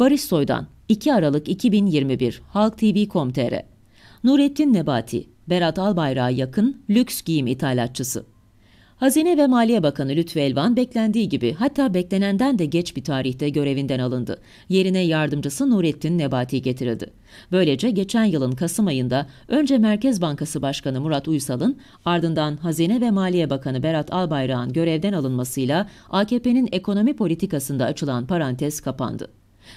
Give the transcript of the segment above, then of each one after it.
Barış Soy'dan 2 Aralık 2021 Halk TV.com.tr Nurettin Nebati, Berat Albayrak'a yakın lüks giyim ithalatçısı. Hazine ve Maliye Bakanı Lütfü Elvan beklendiği gibi hatta beklenenden de geç bir tarihte görevinden alındı. Yerine yardımcısı Nurettin Nebati getirildi. Böylece geçen yılın Kasım ayında önce Merkez Bankası Başkanı Murat Uysal'ın ardından Hazine ve Maliye Bakanı Berat Albayrak'ın görevden alınmasıyla AKP'nin ekonomi politikasında açılan parantez kapandı.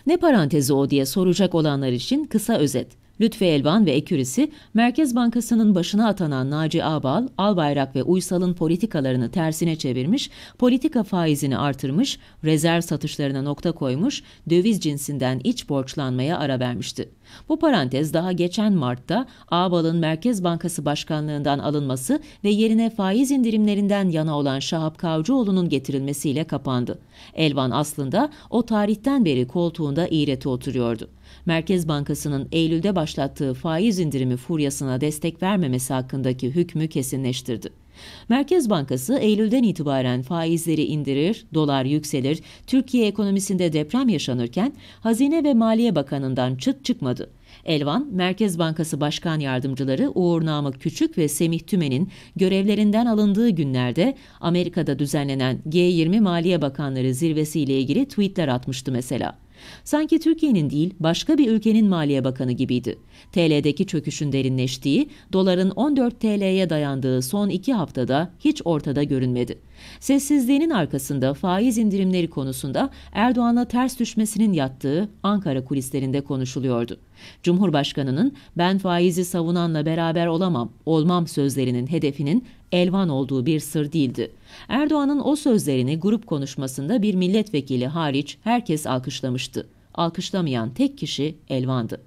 Ne parantezi o diye soracak olanlar için kısa özet. Lütfi Elvan ve ekürisi Merkez Bankası'nın başına atanan Naci Ağbal, Albayrak ve Uysal'ın politikalarını tersine çevirmiş, politika faizini artırmış, rezerv satışlarına nokta koymuş, döviz cinsinden iç borçlanmaya ara vermişti. Bu parantez daha geçen Mart'ta Ağbal'ın Merkez Bankası Başkanlığından alınması ve yerine faiz indirimlerinden yana olan Şahap Kavcıoğlu'nun getirilmesiyle kapandı. Elvan aslında o tarihten beri koltuğunda iğreti oturuyordu. Merkez Bankası'nın Eylül'de baş başlattığı faiz indirimi furyasına destek vermemesi hakkındaki hükmü kesinleştirdi. Merkez Bankası Eylül'den itibaren faizleri indirir, dolar yükselir, Türkiye ekonomisinde deprem yaşanırken Hazine ve Maliye Bakanı'ndan çıt çıkmadı. Elvan, Merkez Bankası Başkan Yardımcıları Uğur Namık Küçük ve Semih Tümen'in görevlerinden alındığı günlerde Amerika'da düzenlenen G20 Maliye Bakanları Zirvesi ile ilgili tweetler atmıştı mesela. Sanki Türkiye'nin değil başka bir ülkenin Maliye Bakanı gibiydi. TL'deki çöküşün derinleştiği, doların 14 TL'ye dayandığı son iki haftada hiç ortada görünmedi. Sessizliğinin arkasında faiz indirimleri konusunda Erdoğan'la ters düşmesinin yattığı Ankara kulislerinde konuşuluyordu. Cumhurbaşkanının ben faizi savunanla beraber olamam, olmam sözlerinin hedefinin elvan olduğu bir sır değildi. Erdoğan'ın o sözlerini grup konuşmasında bir milletvekili hariç herkes alkışlamıştı. Alkışlamayan tek kişi Elvan'dı.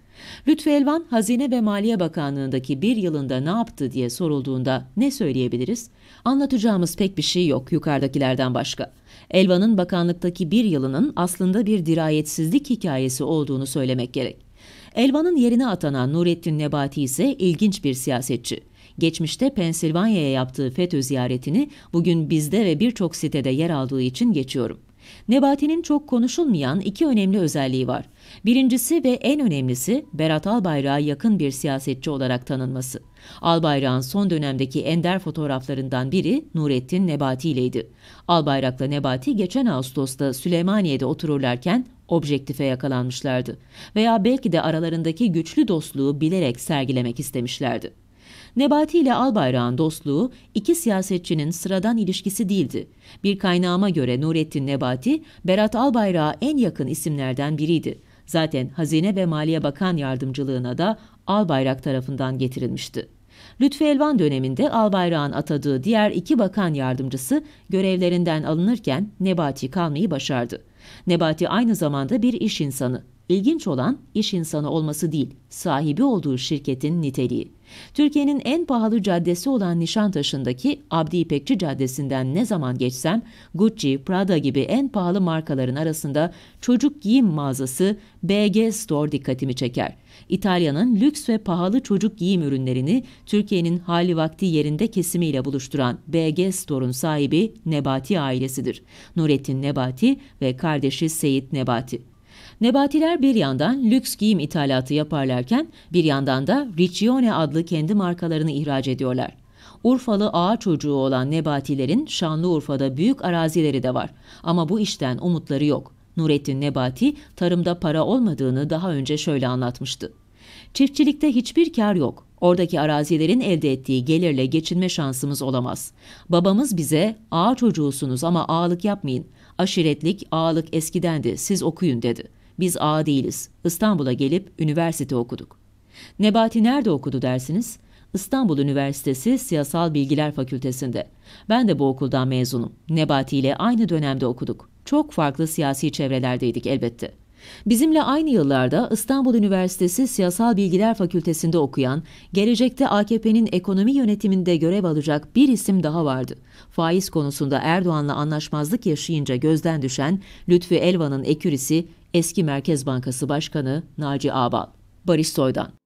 Lütfü Elvan, Hazine ve Maliye Bakanlığı'ndaki bir yılında ne yaptı diye sorulduğunda ne söyleyebiliriz? Anlatacağımız pek bir şey yok yukarıdakilerden başka. Elvan'ın bakanlıktaki bir yılının aslında bir dirayetsizlik hikayesi olduğunu söylemek gerek. Elvan'ın yerine atanan Nurettin Nebati ise ilginç bir siyasetçi. Geçmişte Pensilvanya'ya yaptığı FETÖ ziyaretini bugün bizde ve birçok sitede yer aldığı için geçiyorum. Nebati'nin çok konuşulmayan iki önemli özelliği var. Birincisi ve en önemlisi Berat Albayrak'a yakın bir siyasetçi olarak tanınması. Albayrak'ın son dönemdeki ender fotoğraflarından biri Nurettin Nebati ileydi. Albayrak'la Nebati geçen Ağustos'ta Süleymaniye'de otururlarken objektife yakalanmışlardı veya belki de aralarındaki güçlü dostluğu bilerek sergilemek istemişlerdi. Nebati ile Albayrak'ın dostluğu iki siyasetçinin sıradan ilişkisi değildi. Bir kaynağıma göre Nurettin Nebati, Berat Albayrak'a en yakın isimlerden biriydi. Zaten Hazine ve Maliye Bakan yardımcılığına da Albayrak tarafından getirilmişti. Lütfi Elvan döneminde Albayrak'ın atadığı diğer iki bakan yardımcısı görevlerinden alınırken Nebati kalmayı başardı. Nebati aynı zamanda bir iş insanı. İlginç olan iş insanı olması değil, sahibi olduğu şirketin niteliği. Türkiye'nin en pahalı caddesi olan Nişantaşı'ndaki Abdi İpekçi Caddesi'nden ne zaman geçsem Gucci, Prada gibi en pahalı markaların arasında çocuk giyim mağazası BG Store dikkatimi çeker. İtalya'nın lüks ve pahalı çocuk giyim ürünlerini Türkiye'nin hali vakti yerinde kesimiyle buluşturan BG Store'un sahibi Nebati ailesidir. Nurettin Nebati ve kardeşi Seyit Nebati. Nebatiler bir yandan lüks giyim ithalatı yaparlarken bir yandan da Riccione adlı kendi markalarını ihraç ediyorlar. Urfalı ağa çocuğu olan Nebatilerin Şanlıurfa'da büyük arazileri de var ama bu işten umutları yok. Nurettin Nebati tarımda para olmadığını daha önce şöyle anlatmıştı. Çiftçilikte hiçbir kar yok. Oradaki arazilerin elde ettiği gelirle geçinme şansımız olamaz. Babamız bize ağa çocuğusunuz ama ağalık yapmayın. Aşiretlik, ağalık eskidendi, siz okuyun dedi.'' Biz ağa değiliz. İstanbul'a gelip üniversite okuduk. Nebati nerede okudu dersiniz? İstanbul Üniversitesi Siyasal Bilgiler Fakültesi'nde. Ben de bu okuldan mezunum. Nebati ile aynı dönemde okuduk. Çok farklı siyasi çevrelerdeydik elbette. Bizimle aynı yıllarda İstanbul Üniversitesi Siyasal Bilgiler Fakültesi'nde okuyan, gelecekte AKP'nin ekonomi yönetiminde görev alacak bir isim daha vardı. Faiz konusunda Erdoğan'la anlaşmazlık yaşayınca gözden düşen Lütfü Elvan'ın ekürisi eski Merkez Bankası Başkanı Naci Ağbal, Barış Soy'dan.